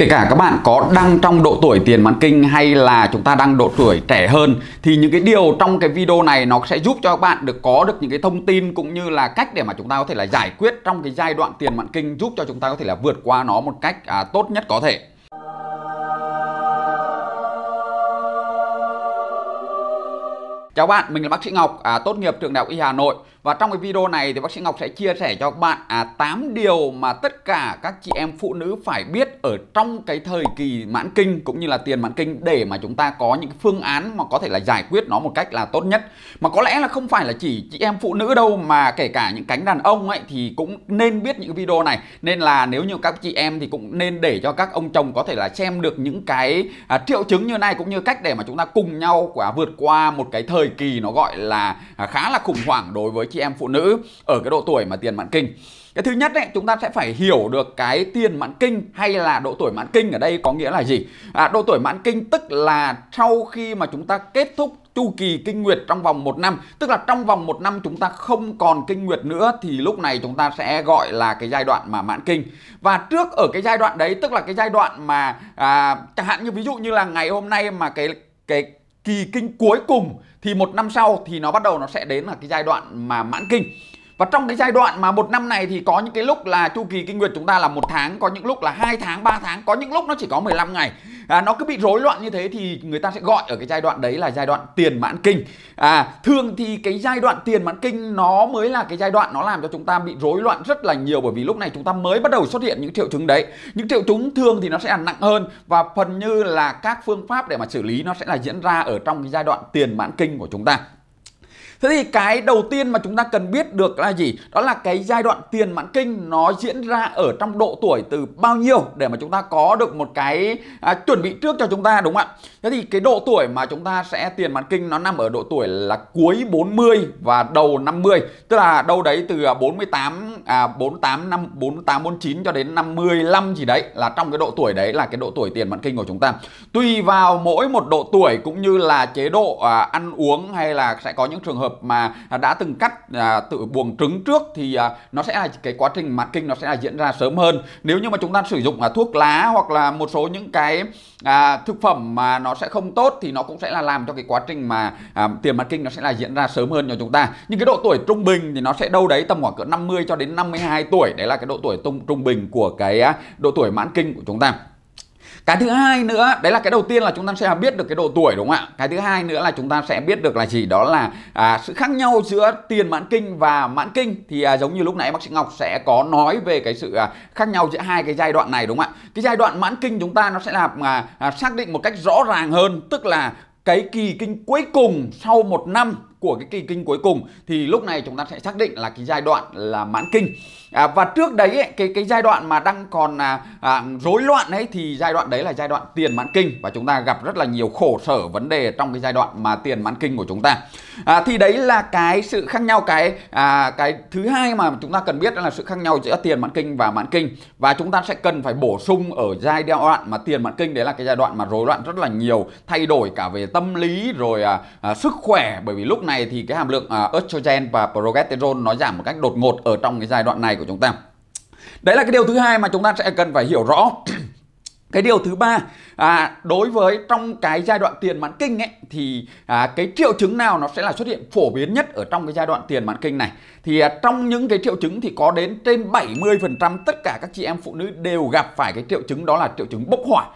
Kể cả các bạn có đang trong độ tuổi tiền mãn kinh hay là chúng ta đang độ tuổi trẻ hơn thì những cái điều trong cái video này nó sẽ giúp cho các bạn được có được những cái thông tin cũng như là cách để mà chúng ta có thể là giải quyết trong cái giai đoạn tiền mãn kinh giúp cho chúng ta có thể là vượt qua nó một cách à, tốt nhất có thể. Chào bạn, mình là bác sĩ Ngọc, à, tốt nghiệp trường đại học Y Hà Nội và trong cái video này thì bác sĩ Ngọc sẽ chia sẻ cho các bạn à, 8 điều mà tất cả các chị em phụ nữ phải biết ở trong cái thời kỳ mãn kinh cũng như là tiền mãn kinh để mà chúng ta có những phương án mà có thể là giải quyết nó một cách là tốt nhất. Mà có lẽ là không phải là chỉ chị em phụ nữ đâu mà kể cả những cánh đàn ông ấy thì cũng nên biết những video này. Nên là nếu như các chị em thì cũng nên để cho các ông chồng có thể là xem được những cái à, triệu chứng như này cũng như cách để mà chúng ta cùng nhau quả vượt qua một cái thời kỳ nó gọi là à, khá là khủng hoảng đối với chị em phụ nữ ở cái độ tuổi mà tiền mãn kinh cái thứ nhất ấy, chúng ta sẽ phải hiểu được cái tiền mãn kinh hay là độ tuổi mãn kinh ở đây có nghĩa là gì à, độ tuổi mãn kinh tức là sau khi mà chúng ta kết thúc chu kỳ kinh nguyệt trong vòng một năm tức là trong vòng một năm chúng ta không còn kinh nguyệt nữa thì lúc này chúng ta sẽ gọi là cái giai đoạn mà mãn kinh và trước ở cái giai đoạn đấy tức là cái giai đoạn mà à, chẳng hạn như ví dụ như là ngày hôm nay mà cái cái kỳ kinh cuối cùng thì một năm sau thì nó bắt đầu nó sẽ đến là cái giai đoạn mà mãn kinh và trong cái giai đoạn mà một năm này thì có những cái lúc là chu kỳ kinh nguyệt chúng ta là một tháng, có những lúc là hai tháng, 3 tháng, có những lúc nó chỉ có 15 ngày à, nó cứ bị rối loạn như thế thì người ta sẽ gọi ở cái giai đoạn đấy là giai đoạn tiền mãn kinh à thường thì cái giai đoạn tiền mãn kinh nó mới là cái giai đoạn nó làm cho chúng ta bị rối loạn rất là nhiều bởi vì lúc này chúng ta mới bắt đầu xuất hiện những triệu chứng đấy những triệu chứng thường thì nó sẽ là nặng hơn và phần như là các phương pháp để mà xử lý nó sẽ là diễn ra ở trong cái giai đoạn tiền mãn kinh của chúng ta Thế thì cái đầu tiên mà chúng ta cần biết được là gì? Đó là cái giai đoạn tiền mãn kinh nó diễn ra ở trong độ tuổi từ bao nhiêu để mà chúng ta có được một cái à, chuẩn bị trước cho chúng ta đúng không ạ? Thế thì cái độ tuổi mà chúng ta sẽ tiền mãn kinh nó nằm ở độ tuổi là cuối 40 và đầu 50, tức là đâu đấy từ 48 à 48 à, năm 48 49 cho đến 55 gì đấy là trong cái độ tuổi đấy là cái độ tuổi tiền mãn kinh của chúng ta. Tùy vào mỗi một độ tuổi cũng như là chế độ à, ăn uống hay là sẽ có những trường hợp hợp mà đã từng cắt à, tự buồng trứng trước thì à, nó sẽ là cái quá trình mãn kinh nó sẽ là diễn ra sớm hơn nếu như mà chúng ta sử dụng là thuốc lá hoặc là một số những cái à, thực phẩm mà nó sẽ không tốt thì nó cũng sẽ là làm cho cái quá trình mà à, tiền mãn kinh nó sẽ là diễn ra sớm hơn cho chúng ta nhưng cái độ tuổi trung bình thì nó sẽ đâu đấy tầm khoảng cỡ 50 cho đến 52 tuổi đấy là cái độ tuổi trung trung bình của cái à, độ tuổi mãn kinh của chúng ta cái thứ hai nữa đấy là cái đầu tiên là chúng ta sẽ biết được cái độ tuổi đúng không ạ cái thứ hai nữa là chúng ta sẽ biết được là gì đó là à, sự khác nhau giữa tiền mãn kinh và mãn kinh thì à, giống như lúc nãy bác sĩ Ngọc sẽ có nói về cái sự à, khác nhau giữa hai cái giai đoạn này đúng không ạ cái giai đoạn mãn kinh chúng ta nó sẽ là à, à xác định một cách rõ ràng hơn tức là cái kỳ kinh cuối cùng sau một năm của cái kỳ kinh cuối cùng thì lúc này chúng ta sẽ xác định là cái giai đoạn là mãn kinh à, và trước đấy ấy, cái cái giai đoạn mà đang còn à, à, rối loạn ấy thì giai đoạn đấy là giai đoạn tiền mãn kinh và chúng ta gặp rất là nhiều khổ sở vấn đề trong cái giai đoạn mà tiền mãn kinh của chúng ta à, thì đấy là cái sự khác nhau cái à, cái thứ hai mà chúng ta cần biết đó là sự khác nhau giữa tiền mãn kinh và mãn kinh và chúng ta sẽ cần phải bổ sung ở giai đoạn mà tiền mãn kinh đấy là cái giai đoạn mà rối loạn rất là nhiều thay đổi cả về tâm lý rồi à, à, sức khỏe bởi vì lúc này này thì cái hàm lượng à, estrogen và progesterone nó giảm một cách đột ngột ở trong cái giai đoạn này của chúng ta. Đấy là cái điều thứ hai mà chúng ta sẽ cần phải hiểu rõ. cái điều thứ ba à, đối với trong cái giai đoạn tiền mãn kinh ấy thì à, cái triệu chứng nào nó sẽ là xuất hiện phổ biến nhất ở trong cái giai đoạn tiền mãn kinh này thì à, trong những cái triệu chứng thì có đến trên 70% tất cả các chị em phụ nữ đều gặp phải cái triệu chứng đó là triệu chứng bốc hỏa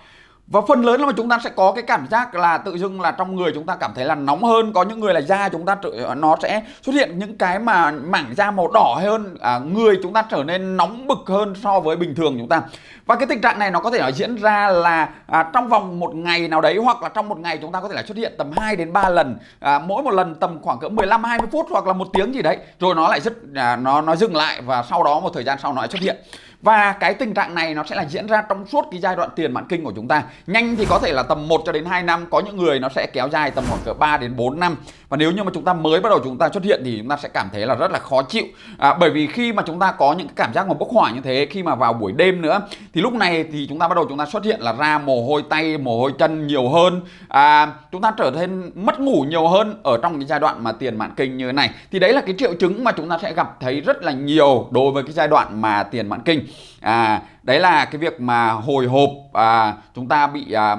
và phần lớn là chúng ta sẽ có cái cảm giác là tự dưng là trong người chúng ta cảm thấy là nóng hơn có những người là da chúng ta nó sẽ xuất hiện những cái mà mảng da màu đỏ hơn à, người chúng ta trở nên nóng bực hơn so với bình thường chúng ta và cái tình trạng này nó có thể là diễn ra là à, trong vòng một ngày nào đấy hoặc là trong một ngày chúng ta có thể là xuất hiện tầm 2 đến 3 lần à, mỗi một lần tầm khoảng cỡ 15 20 phút hoặc là một tiếng gì đấy rồi nó lại rất à, nó nó dừng lại và sau đó một thời gian sau nó lại xuất hiện và cái tình trạng này nó sẽ là diễn ra trong suốt cái giai đoạn tiền mãn kinh của chúng ta. Nhanh thì có thể là tầm 1 cho đến 2 năm, có những người nó sẽ kéo dài tầm khoảng cỡ 3 đến 4 năm. Và nếu như mà chúng ta mới bắt đầu chúng ta xuất hiện thì chúng ta sẽ cảm thấy là rất là khó chịu. À, bởi vì khi mà chúng ta có những cái cảm giác mà bốc hỏa như thế khi mà vào buổi đêm nữa thì lúc này thì chúng ta bắt đầu chúng ta xuất hiện là ra mồ hôi tay, mồ hôi chân nhiều hơn. À, chúng ta trở nên mất ngủ nhiều hơn ở trong cái giai đoạn mà tiền mãn kinh như thế này. Thì đấy là cái triệu chứng mà chúng ta sẽ gặp thấy rất là nhiều đối với cái giai đoạn mà tiền mãn kinh à đấy là cái việc mà hồi hộp à, chúng ta bị à,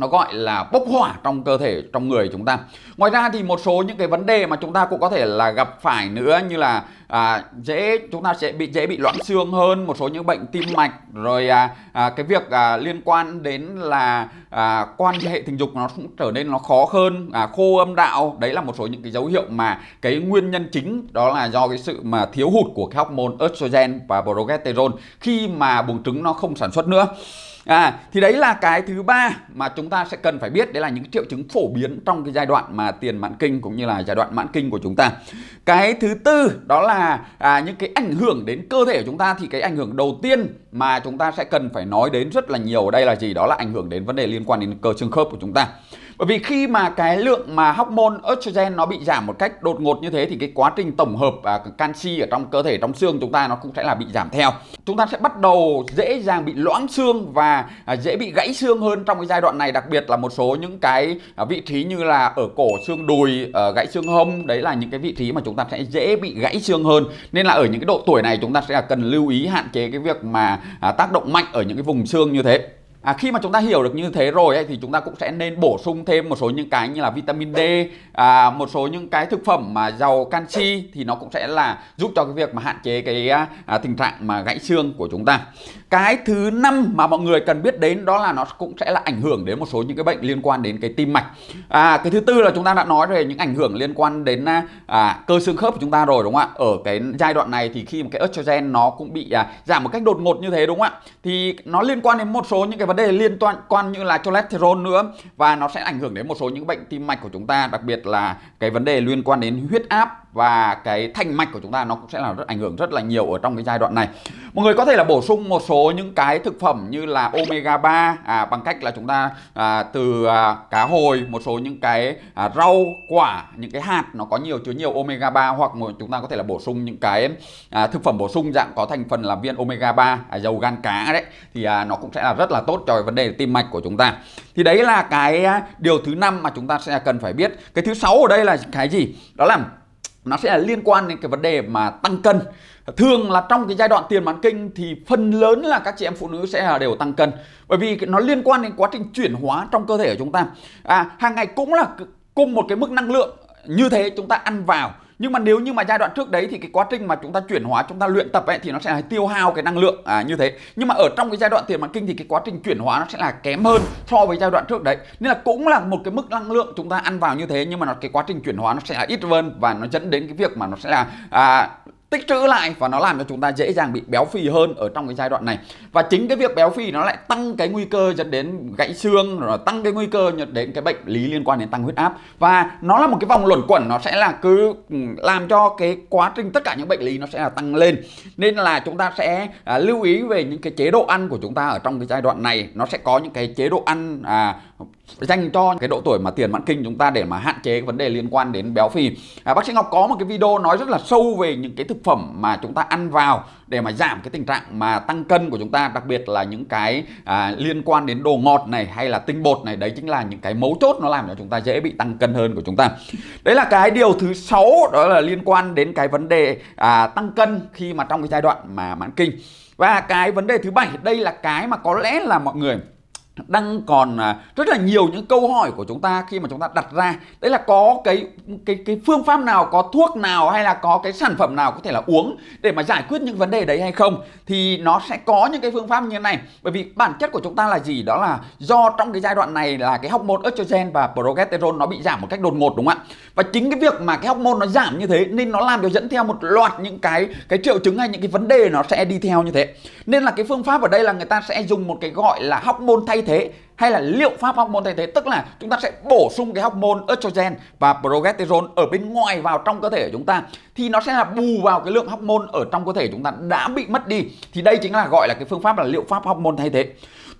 nó gọi là bốc hỏa trong cơ thể trong người chúng ta ngoài ra thì một số những cái vấn đề mà chúng ta cũng có thể là gặp phải nữa như là à, dễ chúng ta sẽ bị dễ bị loãng xương hơn một số những bệnh tim mạch rồi à, à, cái việc à, liên quan đến là à, quan hệ tình dục nó cũng trở nên nó khó hơn à, khô âm đạo đấy là một số những cái dấu hiệu mà cái nguyên nhân chính đó là do cái sự mà thiếu hụt của cái hormone estrogen và progesterone khi mà buồng trứng nó không sản xuất nữa à thì đấy là cái thứ ba mà chúng ta sẽ cần phải biết đấy là những triệu chứng phổ biến trong cái giai đoạn mà tiền mãn kinh cũng như là giai đoạn mãn kinh của chúng ta cái thứ tư đó là à, những cái ảnh hưởng đến cơ thể của chúng ta thì cái ảnh hưởng đầu tiên mà chúng ta sẽ cần phải nói đến rất là nhiều đây là gì đó là ảnh hưởng đến vấn đề liên quan đến cơ xương khớp của chúng ta bởi vì khi mà cái lượng mà hormone estrogen nó bị giảm một cách đột ngột như thế thì cái quá trình tổng hợp canxi ở trong cơ thể trong xương chúng ta nó cũng sẽ là bị giảm theo chúng ta sẽ bắt đầu dễ dàng bị loãng xương và à, dễ bị gãy xương hơn trong cái giai đoạn này đặc biệt là một số những cái à, vị trí như là ở cổ xương đùi ờ, gãy xương hông đấy là những cái vị trí mà chúng ta sẽ dễ bị gãy xương hơn nên là ở những cái độ tuổi này chúng ta sẽ cần lưu ý hạn chế cái việc mà à, tác động mạnh ở những cái vùng xương như thế À, khi mà chúng ta hiểu được như thế rồi ấy, thì chúng ta cũng sẽ nên bổ sung thêm một số những cái như là vitamin D, à, một số những cái thực phẩm mà giàu canxi thì nó cũng sẽ là giúp cho cái việc mà hạn chế cái à, à tình trạng mà gãy xương của chúng ta cái thứ năm mà mọi người cần biết đến đó là nó cũng sẽ là ảnh hưởng đến một số những cái bệnh liên quan đến cái tim mạch à cái thứ tư là chúng ta đã nói về những ảnh hưởng liên quan đến à, à, cơ xương khớp của chúng ta rồi đúng không ạ ở cái giai đoạn này thì khi mà cái estrogen nó cũng bị à, giảm một cách đột ngột như thế đúng không ạ thì nó liên quan đến một số những cái vấn đề liên toàn, quan như là cholesterol nữa và nó sẽ ảnh hưởng đến một số những bệnh tim mạch của chúng ta đặc biệt là cái vấn đề liên quan đến huyết áp và cái thanh mạch của chúng ta nó cũng sẽ là rất ảnh hưởng rất là nhiều ở trong cái giai đoạn này mọi người có thể là bổ sung một số những cái thực phẩm như là omega 3 à, bằng cách là chúng ta à, từ à, cá hồi một số những cái à, rau quả những cái hạt nó có nhiều chứa nhiều omega 3 hoặc một chúng ta có thể là bổ sung những cái à, thực phẩm bổ sung dạng có thành phần là viên omega 3 à, dầu gan cá đấy thì à, nó cũng sẽ là rất là tốt cho cái vấn đề tim mạch của chúng ta thì đấy là cái à, điều thứ năm mà chúng ta sẽ cần phải biết cái thứ sáu ở đây là cái gì đó là nó sẽ là liên quan đến cái vấn đề mà tăng cân thường là trong cái giai đoạn tiền mãn kinh thì phần lớn là các chị em phụ nữ sẽ là đều tăng cân bởi vì nó liên quan đến quá trình chuyển hóa trong cơ thể của chúng ta à hàng ngày cũng là cùng một cái mức năng lượng như thế chúng ta ăn vào nhưng mà nếu như mà giai đoạn trước đấy thì cái quá trình mà chúng ta chuyển hóa chúng ta luyện tập ấy thì nó sẽ là tiêu hao cái năng lượng à, như thế nhưng mà ở trong cái giai đoạn tiền mãn kinh thì cái quá trình chuyển hóa nó sẽ là kém hơn so với giai đoạn trước đấy nên là cũng là một cái mức năng lượng chúng ta ăn vào như thế nhưng mà nó cái quá trình chuyển hóa nó sẽ là ít hơn và nó dẫn đến cái việc mà nó sẽ là à, tích trữ lại và nó làm cho chúng ta dễ dàng bị béo phì hơn ở trong cái giai đoạn này và chính cái việc béo phì nó lại tăng cái nguy cơ dẫn đến gãy xương rồi tăng cái nguy cơ dẫn đến cái bệnh lý liên quan đến tăng huyết áp và nó là một cái vòng luẩn quẩn nó sẽ là cứ ừ, làm cho cái quá trình tất cả những bệnh lý nó sẽ là tăng lên nên là chúng ta sẽ à, lưu ý về những cái chế độ ăn của chúng ta ở trong cái giai đoạn này nó sẽ có những cái chế độ ăn à, dành cho cái độ tuổi mà tiền mãn kinh chúng ta để mà hạn chế cái vấn đề liên quan đến béo phì à, bác sĩ ngọc có một cái video nói rất là sâu về những cái thực phẩm mà chúng ta ăn vào để mà giảm cái tình trạng mà tăng cân của chúng ta đặc biệt là những cái à, liên quan đến đồ ngọt này hay là tinh bột này đấy chính là những cái mấu chốt nó làm cho chúng ta dễ bị tăng cân hơn của chúng ta đấy là cái điều thứ sáu đó là liên quan đến cái vấn đề à, tăng cân khi mà trong cái giai đoạn mà mãn kinh và cái vấn đề thứ bảy đây là cái mà có lẽ là mọi người đang còn à, rất là nhiều những câu hỏi của chúng ta khi mà chúng ta đặt ra đấy là có cái cái cái phương pháp nào có thuốc nào hay là có cái sản phẩm nào có thể là uống để mà giải quyết những vấn đề đấy hay không thì nó sẽ có những cái phương pháp như thế này bởi vì bản chất của chúng ta là gì đó là do trong cái giai đoạn này là cái hormone estrogen và progesterone nó bị giảm một cách đột ngột đúng không ạ và chính cái việc mà cái hormone nó giảm như thế nên nó làm điều dẫn theo một loạt những cái cái triệu chứng hay những cái vấn đề nó sẽ đi theo như thế nên là cái phương pháp ở đây là người ta sẽ dùng một cái gọi là hormone thay thế hay là liệu pháp hormone thay thế tức là chúng ta sẽ bổ sung cái hormone estrogen và progesterone ở bên ngoài vào trong cơ thể của chúng ta thì nó sẽ là bù vào cái lượng hormone ở trong cơ thể chúng ta đã bị mất đi thì đây chính là gọi là cái phương pháp là liệu pháp hormone thay thế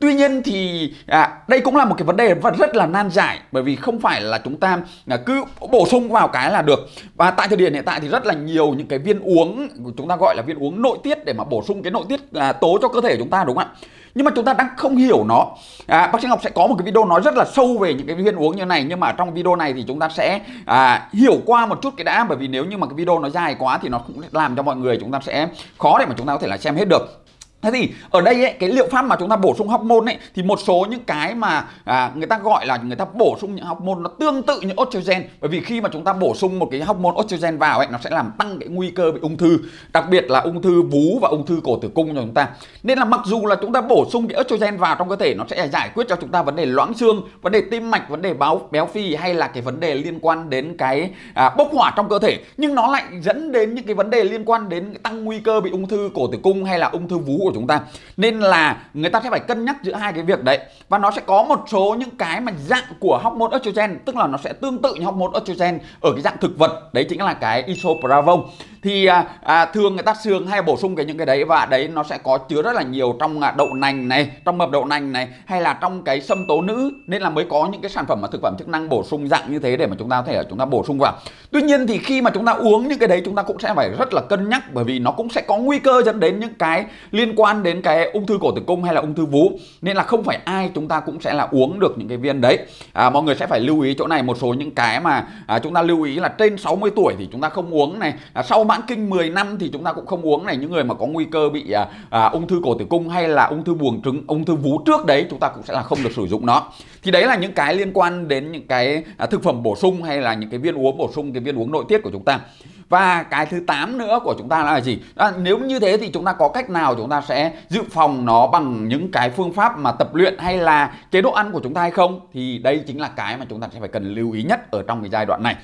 tuy nhiên thì à, đây cũng là một cái vấn đề và rất là nan giải bởi vì không phải là chúng ta à, cứ bổ sung vào cái là được và tại thời điểm hiện tại thì rất là nhiều những cái viên uống chúng ta gọi là viên uống nội tiết để mà bổ sung cái nội tiết à, tố cho cơ thể của chúng ta đúng không ạ nhưng mà chúng ta đang không hiểu nó à, bác sĩ ngọc sẽ có một cái video nói rất là sâu về những cái viên uống như này nhưng mà trong video này thì chúng ta sẽ à, hiểu qua một chút cái đã bởi vì nếu như mà cái video nó dài quá thì nó cũng làm cho mọi người chúng ta sẽ khó để mà chúng ta có thể là xem hết được Thế thì ở đây ấy, cái liệu pháp mà chúng ta bổ sung hormone ấy thì một số những cái mà à, người ta gọi là người ta bổ sung những hormone nó tương tự như estrogen bởi vì khi mà chúng ta bổ sung một cái hormone estrogen vào ấy nó sẽ làm tăng cái nguy cơ bị ung thư, đặc biệt là ung thư vú và ung thư cổ tử cung cho chúng ta. Nên là mặc dù là chúng ta bổ sung cái estrogen vào trong cơ thể nó sẽ giải quyết cho chúng ta vấn đề loãng xương, vấn đề tim mạch, vấn đề béo béo phì hay là cái vấn đề liên quan đến cái à, bốc hỏa trong cơ thể nhưng nó lại dẫn đến những cái vấn đề liên quan đến tăng nguy cơ bị ung thư cổ tử cung hay là ung thư vú của chúng ta nên là người ta sẽ phải cân nhắc giữa hai cái việc đấy và nó sẽ có một số những cái mà dạng của hormone estrogen tức là nó sẽ tương tự như hormone estrogen ở cái dạng thực vật đấy chính là cái isopropyl thì à, à, thường người ta xương hay bổ sung cái những cái đấy và đấy nó sẽ có chứa rất là nhiều trong à, đậu nành này trong mầm đậu nành này hay là trong cái sâm tố nữ nên là mới có những cái sản phẩm mà thực phẩm chức năng bổ sung dạng như thế để mà chúng ta có thể là chúng ta bổ sung vào tuy nhiên thì khi mà chúng ta uống những cái đấy chúng ta cũng sẽ phải rất là cân nhắc bởi vì nó cũng sẽ có nguy cơ dẫn đến những cái liên quan đến cái ung thư cổ tử cung hay là ung thư vú nên là không phải ai chúng ta cũng sẽ là uống được những cái viên đấy à, mọi người sẽ phải lưu ý chỗ này một số những cái mà à, chúng ta lưu ý là trên 60 tuổi thì chúng ta không uống này à, sau mạng mãn kinh 10 năm thì chúng ta cũng không uống này những người mà có nguy cơ bị à, à, ung thư cổ tử cung hay là ung thư buồng trứng ung thư vú trước đấy chúng ta cũng sẽ là không được sử dụng nó thì đấy là những cái liên quan đến những cái à, thực phẩm bổ sung hay là những cái viên uống bổ sung cái viên uống nội tiết của chúng ta và cái thứ 8 nữa của chúng ta là gì à, nếu như thế thì chúng ta có cách nào chúng ta sẽ dự phòng nó bằng những cái phương pháp mà tập luyện hay là chế độ ăn của chúng ta hay không thì đây chính là cái mà chúng ta sẽ phải cần lưu ý nhất ở trong cái giai đoạn này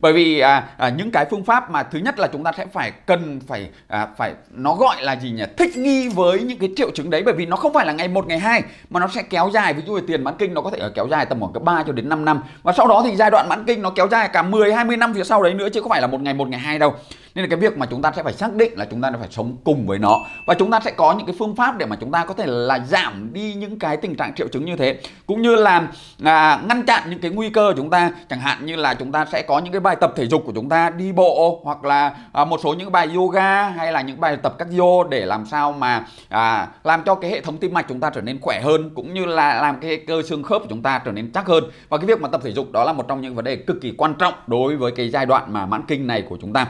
bởi vì à, à, những cái phương pháp mà thứ nhất là chúng ta sẽ phải cần phải à, phải nó gọi là gì nhỉ thích nghi với những cái triệu chứng đấy bởi vì nó không phải là ngày một ngày hai mà nó sẽ kéo dài ví dụ tiền mãn kinh nó có thể ờ, kéo dài tầm khoảng cả 3 cho đến 5 năm và sau đó thì giai đoạn mãn kinh nó kéo dài cả 10 20 năm phía sau đấy nữa chứ không phải là một ngày một ngày hai đâu nên là cái việc mà chúng ta sẽ phải xác định là chúng ta phải sống cùng với nó và chúng ta sẽ có những cái phương pháp để mà chúng ta có thể là giảm đi những cái tình trạng triệu chứng như thế cũng như là à, ngăn chặn những cái nguy cơ của chúng ta chẳng hạn như là chúng ta sẽ có những cái bài tập thể dục của chúng ta đi bộ hoặc là à, một số những bài yoga hay là những bài tập cardio để làm sao mà à, làm cho cái hệ thống tim mạch chúng ta trở nên khỏe hơn cũng như là làm cái cơ xương khớp của chúng ta trở nên chắc hơn và cái việc mà tập thể dục đó là một trong những vấn đề cực kỳ quan trọng đối với cái giai đoạn mà mãn kinh này của chúng ta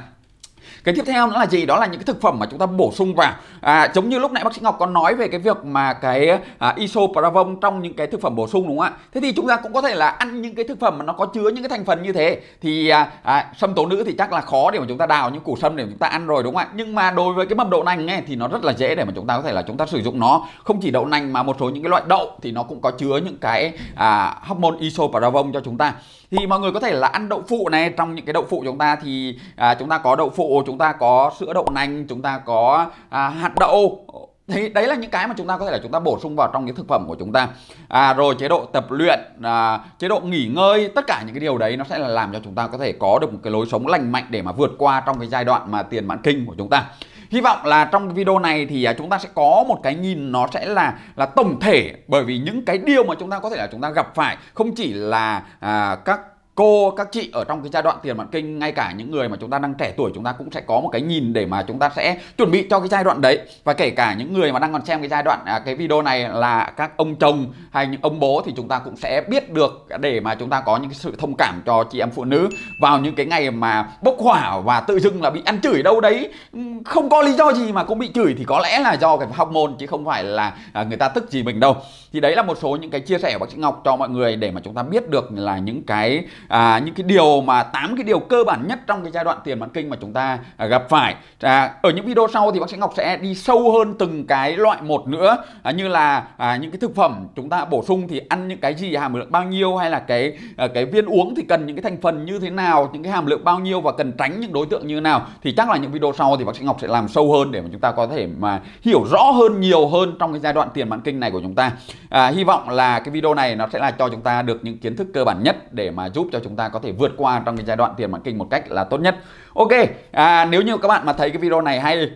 cái tiếp theo nữa là gì đó là những cái thực phẩm mà chúng ta bổ sung vào à, giống như lúc nãy bác sĩ ngọc có nói về cái việc mà cái à, isopravon trong những cái thực phẩm bổ sung đúng không ạ thế thì chúng ta cũng có thể là ăn những cái thực phẩm mà nó có chứa những cái thành phần như thế thì à, à, sâm tố nữ thì chắc là khó để mà chúng ta đào những củ sâm để chúng ta ăn rồi đúng không ạ nhưng mà đối với cái mầm đậu nành ấy, thì nó rất là dễ để mà chúng ta có thể là chúng ta sử dụng nó không chỉ đậu nành mà một số những cái loại đậu thì nó cũng có chứa những cái à, hormone isopravon cho chúng ta thì mọi người có thể là ăn đậu phụ này trong những cái đậu phụ chúng ta thì à, chúng ta có đậu phụ chúng ta có sữa đậu nành chúng ta có à, hạt đậu thì đấy là những cái mà chúng ta có thể là chúng ta bổ sung vào trong cái thực phẩm của chúng ta à, rồi chế độ tập luyện à, chế độ nghỉ ngơi tất cả những cái điều đấy nó sẽ là làm cho chúng ta có thể có được một cái lối sống lành mạnh để mà vượt qua trong cái giai đoạn mà tiền mãn kinh của chúng ta Hy vọng là trong video này thì à, chúng ta sẽ có một cái nhìn nó sẽ là là tổng thể bởi vì những cái điều mà chúng ta có thể là chúng ta gặp phải không chỉ là à, các cô các chị ở trong cái giai đoạn tiền mãn kinh ngay cả những người mà chúng ta đang trẻ tuổi chúng ta cũng sẽ có một cái nhìn để mà chúng ta sẽ chuẩn bị cho cái giai đoạn đấy và kể cả những người mà đang còn xem cái giai đoạn à, cái video này là các ông chồng hay những ông bố thì chúng ta cũng sẽ biết được để mà chúng ta có những cái sự thông cảm cho chị em phụ nữ vào những cái ngày mà bốc hỏa và tự dưng là bị ăn chửi đâu đấy không có lý do gì mà cũng bị chửi thì có lẽ là do cái học môn chứ không phải là à, người ta tức gì mình đâu thì đấy là một số những cái chia sẻ của bác sĩ Ngọc cho mọi người để mà chúng ta biết được là những cái à, những cái điều mà tám cái điều cơ bản nhất trong cái giai đoạn tiền mãn kinh mà chúng ta à, gặp phải à, ở những video sau thì bác sĩ Ngọc sẽ đi sâu hơn từng cái loại một nữa à, như là à, những cái thực phẩm chúng ta bổ sung thì ăn những cái gì hàm lượng bao nhiêu hay là cái à, cái viên uống thì cần những cái thành phần như thế nào những cái hàm lượng bao nhiêu và cần tránh những đối tượng như nào thì chắc là những video sau thì bác sĩ Ngọc sẽ làm sâu hơn để mà chúng ta có thể mà hiểu rõ hơn nhiều hơn trong cái giai đoạn tiền mãn kinh này của chúng ta à, hy vọng là cái video này nó sẽ là cho chúng ta được những kiến thức cơ bản nhất để mà giúp cho chúng ta có thể vượt qua trong cái giai đoạn tiền mãn kinh một cách là tốt nhất ok à, nếu như các bạn mà thấy cái video này hay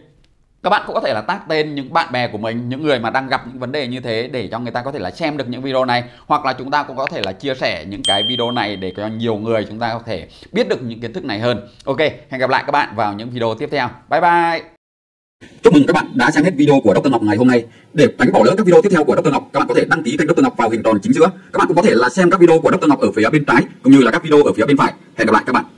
các bạn cũng có thể là tag tên những bạn bè của mình những người mà đang gặp những vấn đề như thế để cho người ta có thể là xem được những video này hoặc là chúng ta cũng có thể là chia sẻ những cái video này để cho nhiều người chúng ta có thể biết được những kiến thức này hơn ok hẹn gặp lại các bạn vào những video tiếp theo bye bye Chúc mừng các bạn đã xem hết video của Dr. Ngọc ngày hôm nay. Để tránh bỏ lỡ các video tiếp theo của Dr. Ngọc, các bạn có thể đăng ký kênh Dr. Ngọc vào hình tròn chính giữa. Các bạn cũng có thể là xem các video của Dr. Ngọc ở phía bên trái cũng như là các video ở phía bên phải. Hẹn gặp lại các bạn.